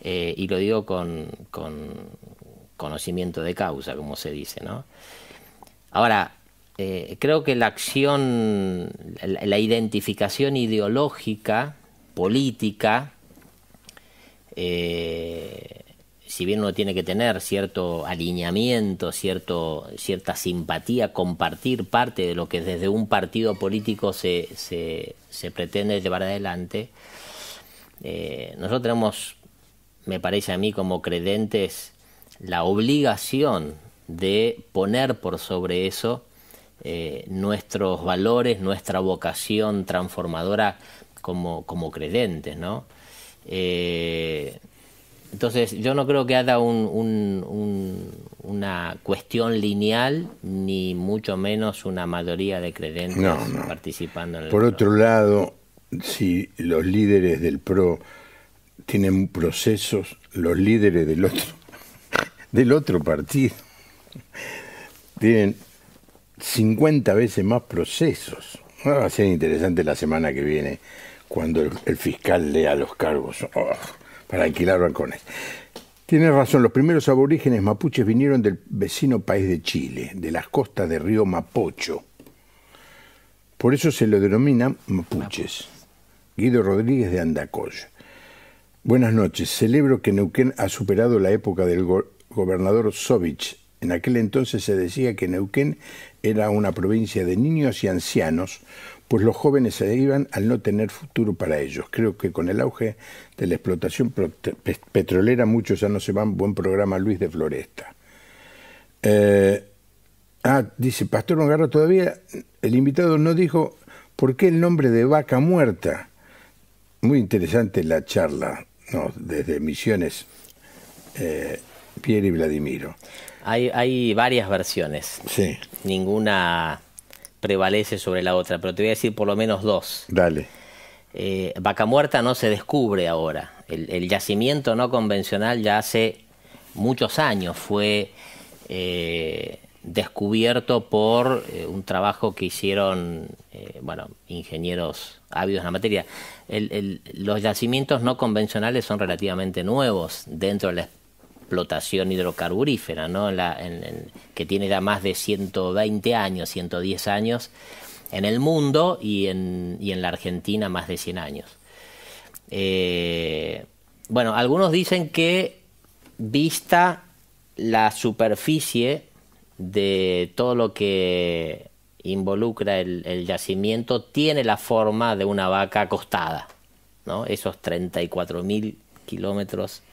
Eh, y lo digo con, conocimiento de causa, como se dice. ¿no? Ahora, eh, creo que la acción, la, identificación ideológica, política, eh, si bien uno tiene que tener cierto alineamiento, cierto, cierta simpatía, compartir parte de lo que desde un partido político se, pretende llevar adelante, eh, nosotros tenemos, me parece a mí como credentes, la obligación de poner por sobre eso eh, nuestros valores, nuestra vocación transformadora como, como credentes, ¿no? Eh, entonces, yo no creo que haya una cuestión lineal, ni mucho menos una mayoría de creyentes participando en Por otro lado, si los líderes del PRO tienen procesos, los líderes del otro, *laughs* del otro partido tienen 50 veces más procesos. Ah, va a ser interesante la semana que viene cuando el, fiscal lea los cargos. Ah para alquilar balcones. Tienes razón, los primeros aborígenes mapuches vinieron del vecino país de Chile, de las costas del río Mapocho. Por eso se lo denomina mapuches. Guido Rodríguez de Andacoy. Buenas noches. Celebro que Neuquén ha superado la época del gobernador Sovich. En aquel entonces se decía que Neuquén era una provincia de niños y ancianos pues los jóvenes se iban al no tener futuro para ellos. Creo que con el auge de la explotación petrolera muchos ya no se van. Buen programa Luis de Floresta. Eh, ah, dice Pastor Ongarro, todavía el invitado no dijo por qué el nombre de vaca muerta. Muy interesante la charla, desde Misiones, eh, Pierre y Vladimiro. Hay, hay varias versiones. Sí. Ninguna prevalece sobre la otra, pero te voy a decir por lo menos dos. Dale. Eh, Vaca Muerta no se descubre ahora. El, yacimiento no convencional ya hace muchos años fue eh, descubierto por eh, un trabajo que hicieron bueno, ingenieros ávidos en la materia. los yacimientos no convencionales son relativamente nuevos dentro de la explotación hidrocarburífera, que tiene ya más de 120 años, 110 años en el mundo y en, en la Argentina más de 100 años. Eh, bueno, algunos dicen que vista la superficie de todo lo que involucra el, yacimiento tiene la forma de una vaca acostada, ¿no? Esos 34.000 kilómetros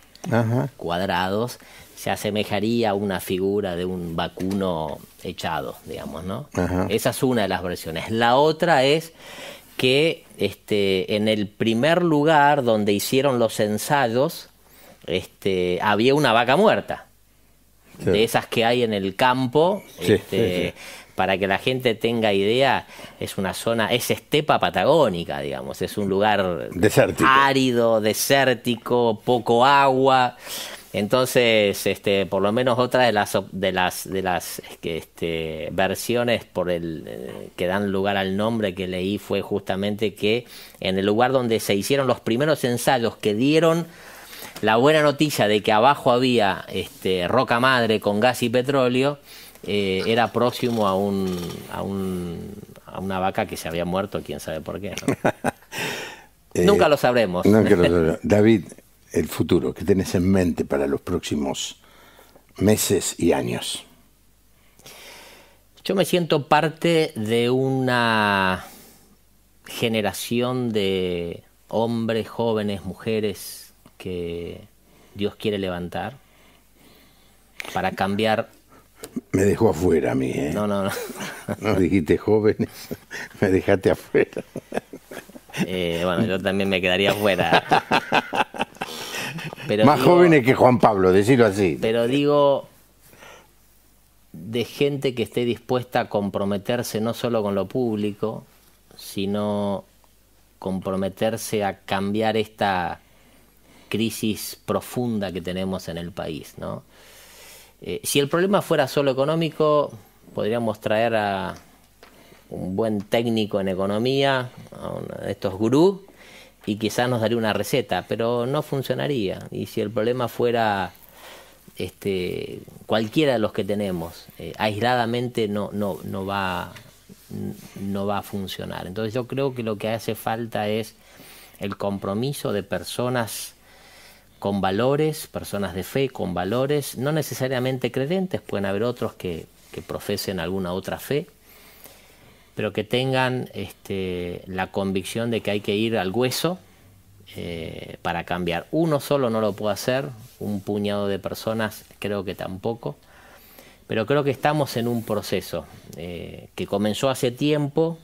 cuadrados, se asemejaría a una figura de un vacuno echado, digamos, ¿no? Esa es una de las versiones. La otra es que este, en el primer lugar donde hicieron los ensayos, este, había una vaca muerta. De esas que hay en el campo, este, para que la gente tenga idea, es una zona, es estepa patagónica, digamos, es un lugar árido, desértico, poco agua. Entonces, este, por lo menos otra de las de las de las este, versiones por el eh, que dan lugar al nombre que leí fue justamente que en el lugar donde se hicieron los primeros ensayos que dieron la buena noticia de que abajo había este, roca madre con gas y petróleo, eh, era próximo a un, a un, una vaca que se había muerto, quién sabe por qué. *laughs* Eh, nunca lo *laughs* sabremos. David, el futuro, ¿qué tenés en mente para los próximos meses y años? Yo me siento parte de una generación de hombres, jóvenes, mujeres que Dios quiere levantar para cambiar me dejó afuera a mí, ¿eh? No, no, no. *laughs* No dijiste jóvenes, *laughs* me dejaste afuera. Eh, bueno, yo también me quedaría afuera. Pero Más jóvenes que Juan Pablo, decirlo así. Pero digo, de gente que esté dispuesta a comprometerse no solo con lo público, sino comprometerse a cambiar esta crisis profunda que tenemos en el país, ¿no? Eh, si el problema fuera solo económico, podríamos traer a un buen técnico en economía, a uno de estos gurús, y quizás nos daría una receta, pero no funcionaría. Y si el problema fuera este, cualquiera de los que tenemos, eh, aisladamente no, no, no, va, no va a funcionar. Entonces yo creo que lo que hace falta es el compromiso de personas con valores, personas de fe, con valores, no necesariamente creyentes, pueden haber otros que, profesen alguna otra fe, pero que tengan este, la convicción de que hay que ir al hueso eh, para cambiar. Uno solo no lo puede hacer, un puñado de personas creo que tampoco, pero creo que estamos en un proceso eh, que comenzó hace tiempo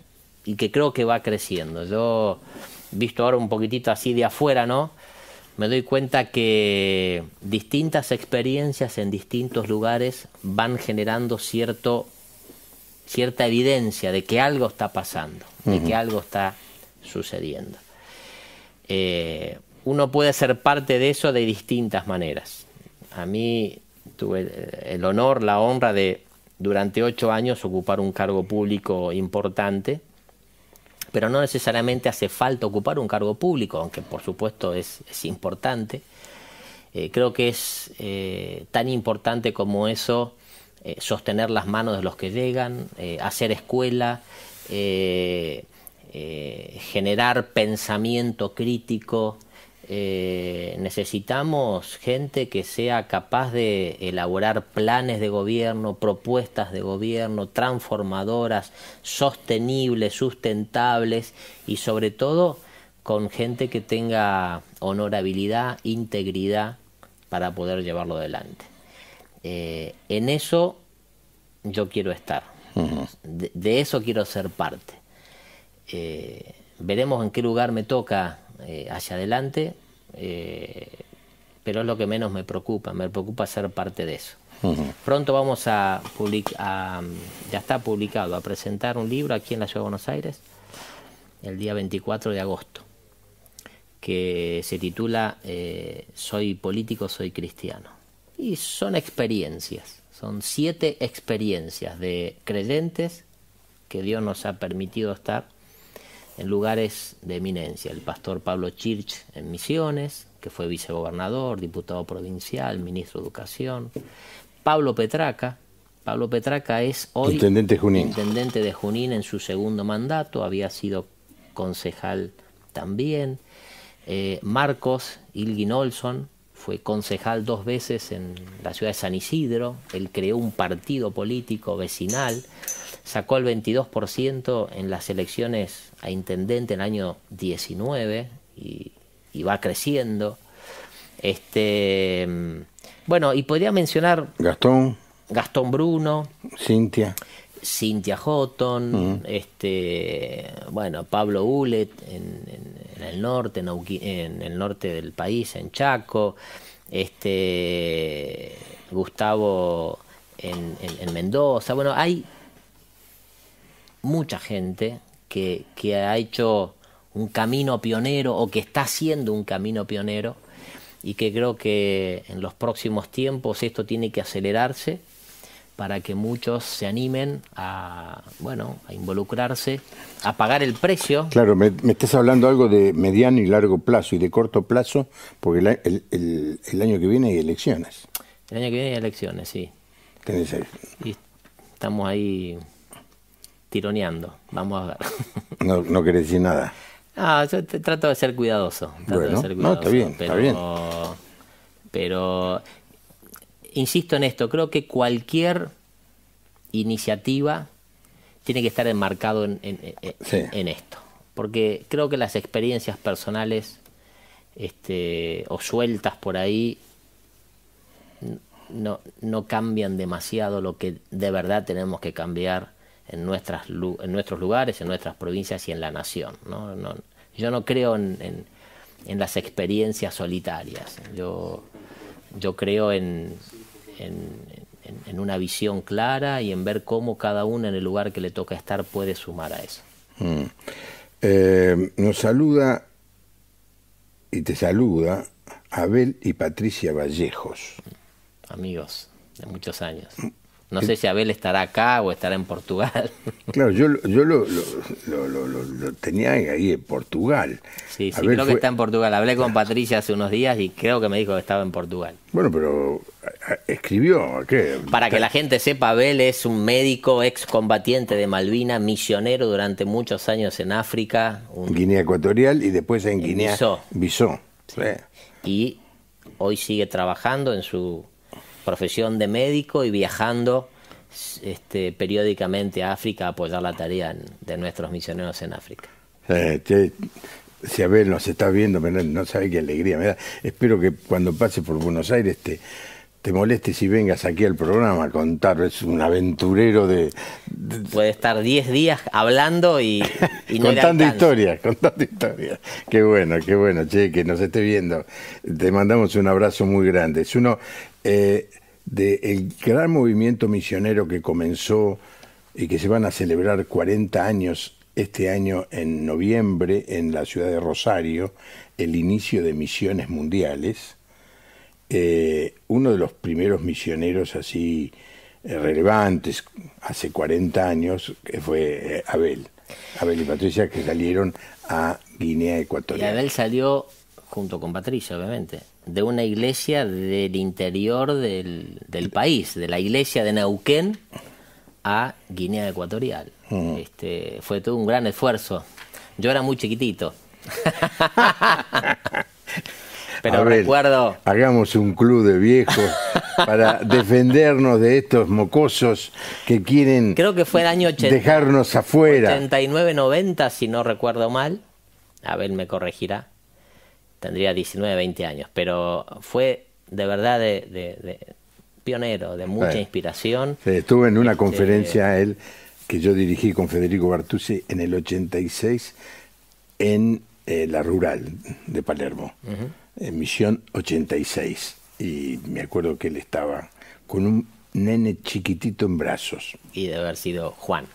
y que creo que va creciendo. Yo, visto ahora un poquitito así de afuera, ¿no? me doy cuenta que distintas experiencias en distintos lugares van generando cierto, cierta evidencia de que algo está pasando, de que algo está sucediendo. Eh, uno puede ser parte de eso de distintas maneras. A mí tuve el honor, la honra de durante ocho años ocupar un cargo público importante pero no necesariamente hace falta ocupar un cargo público, aunque por supuesto es, importante. Eh, creo que es eh, tan importante como eso eh, sostener las manos de los que llegan, hacer escuela, generar pensamiento crítico, eh, necesitamos gente que sea capaz de elaborar planes de gobierno, propuestas de gobierno, transformadoras, sostenibles, sustentables y sobre todo con gente que tenga honorabilidad, integridad para poder llevarlo adelante. Eh, en eso yo quiero estar, de, eso quiero ser parte. Eh, veremos en qué lugar me toca eh, hacia adelante, eh, pero es lo que menos me preocupa, me preocupa ser parte de eso. Pronto vamos a, publicar, ya está publicado, a presentar un libro aquí en la Ciudad de Buenos Aires, el día 24 de agosto, que se titula eh, Soy político, soy cristiano. Y son experiencias, son siete experiencias de creyentes que Dios nos ha permitido estar en lugares de eminencia. El pastor Pablo Church en Misiones, que fue vicegobernador, diputado provincial, ministro de Educación. Pablo Petraca. Pablo Petraca es hoy intendente, Junín. intendente de Junín en su segundo mandato, había sido concejal también. Eh, Marcos Ilgin Olson fue concejal dos veces en la ciudad de San Isidro. Él creó un partido político vecinal sacó el 22% en las elecciones a intendente en el año 19 y, va creciendo. Este, bueno, y podría mencionar... Gastón. Gastón Bruno. Cintia. Cintia Houghton, este, bueno, Pablo Ulet en, el norte, el norte del país, en Chaco, este, Gustavo en, Mendoza. Bueno, hay mucha gente que, que ha hecho un camino pionero o que está haciendo un camino pionero y que creo que en los próximos tiempos esto tiene que acelerarse para que muchos se animen a, bueno, a involucrarse, a pagar el precio. Claro, me, estás hablando algo de mediano y largo plazo y de corto plazo, porque el, año que viene hay elecciones. El año que viene hay elecciones, sí. y estamos ahí tironeando. Vamos a ver. *laughs* No, no decir nada. Ah, yo te, trato de ser cuidadoso. está bien, pero, insisto en esto, creo que cualquier iniciativa tiene que estar enmarcado en, esto. Porque creo que las experiencias personales este, o sueltas por ahí no cambian demasiado lo que de verdad tenemos que cambiar en, nuestras, en nuestros lugares, en nuestras provincias y en la nación. yo no creo en, las experiencias solitarias, yo, yo creo en, una visión clara y en ver cómo cada uno en el lugar que le toca estar puede sumar a eso. Mm. Eh, nos saluda y te saluda Abel y Patricia Vallejos. Amigos de muchos años. No sé si Abel estará acá o estará en Portugal. *laughs* Claro, yo, lo, lo, tenía ahí en Portugal. Sí, sí, creo que está en Portugal. Hablé con *laughs* Patricia hace unos días y creo que me dijo que estaba en Portugal. Bueno, pero escribió. ¿qué? Para que la gente sepa, Abel es un médico excombatiente de Malvina, misionero durante muchos años en África. en Guinea Ecuatorial y después en, Guinea Bissau. Y hoy sigue trabajando en su profesión de médico y viajando este, periódicamente a África a apoyar la tarea de nuestros misioneros en África. Eh, si a ver, nos estás viendo, no sabe qué alegría me da. Espero que cuando pases por Buenos Aires te, te molestes y vengas aquí al programa a contar. Es un aventurero de. Puede estar 10 días hablando y. *laughs* contando historias, contando historias. Qué bueno, qué bueno, che, que nos esté viendo. Te mandamos un abrazo muy grande. Es uno del gran movimiento misionero que comenzó y que se van a celebrar 40 años este año en noviembre en la ciudad de Rosario, el inicio de misiones mundiales. Eh, uno de los primeros misioneros así eh, relevantes hace 40 años fue eh, Abel. Abel y Patricia que salieron a Guinea Ecuatorial. Y Abel salió junto con Patricia, obviamente de una iglesia del interior del, país, de la iglesia de Neuquén a Guinea Ecuatorial. Mm. Este, fue todo un gran esfuerzo. Yo era muy chiquitito. *laughs* Pero recuerdo. Hagamos un club de viejos para *laughs* defendernos de estos mocosos que quieren. Creo que fue el año dejarnos afuera. 89-90, si no recuerdo mal. Abel me corregirá tendría 19, 20 años, pero fue de verdad de, pionero, de mucha inspiración. Estuve en una este, conferencia él que yo dirigí con Federico Bartusi en el 86 en eh, la rural de Palermo, en Misión 86. Y me acuerdo que él estaba con un nene chiquitito en brazos. Y de haber sido Juan.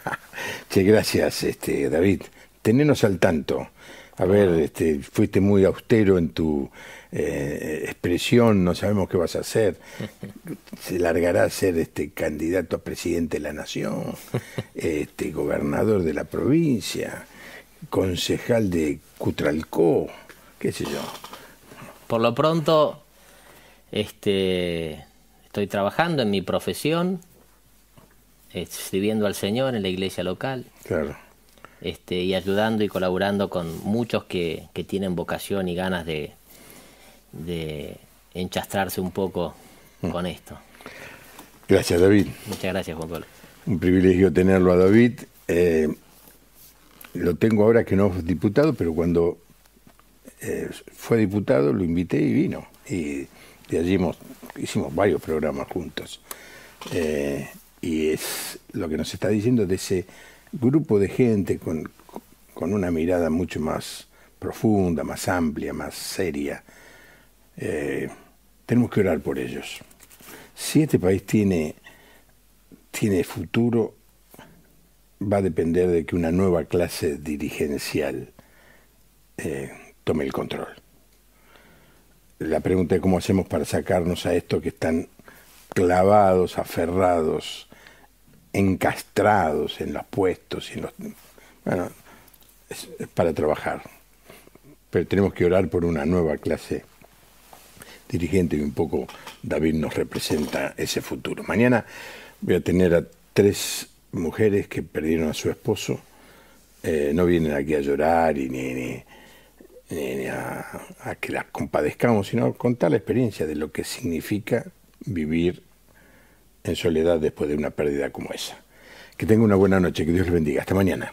*laughs* che, gracias, este, David. Tenemos al tanto a ver, este, fuiste muy austero en tu eh, expresión, no sabemos qué vas a hacer, *laughs* se largará a ser este candidato a presidente de la nación, *laughs* este gobernador de la provincia, concejal de Cutralcó, qué sé yo. Por lo pronto, este, estoy trabajando en mi profesión, escribiendo eh, al Señor en la iglesia local. Claro este, y ayudando y colaborando con muchos que, tienen vocación y ganas de, de enchastrarse un poco mm. con esto. Gracias, David. Muchas gracias, Juan Pablo. Un privilegio tenerlo a David. Eh, lo tengo ahora que no es diputado, pero cuando eh, fue diputado lo invité y vino. Y de allí hemos, hicimos varios programas juntos. Eh, y es lo que nos está diciendo de ese grupo de gente con, una mirada mucho más profunda, más amplia, más seria. Eh, tenemos que orar por ellos. Si este país tiene, tiene futuro, va a depender de que una nueva clase dirigencial eh, tome el control. La pregunta es cómo hacemos para sacarnos a estos que están clavados, aferrados encastrados en los puestos y los bueno es, para trabajar pero tenemos que orar por una nueva clase dirigente y un poco David nos representa ese futuro mañana voy a tener a tres mujeres que perdieron a su esposo eh, no vienen aquí a llorar y ni, ni, a, a que las compadezcamos sino contar la experiencia de lo que significa vivir en soledad después de una pérdida como esa. Que tenga una buena noche, que Dios le bendiga. Hasta mañana.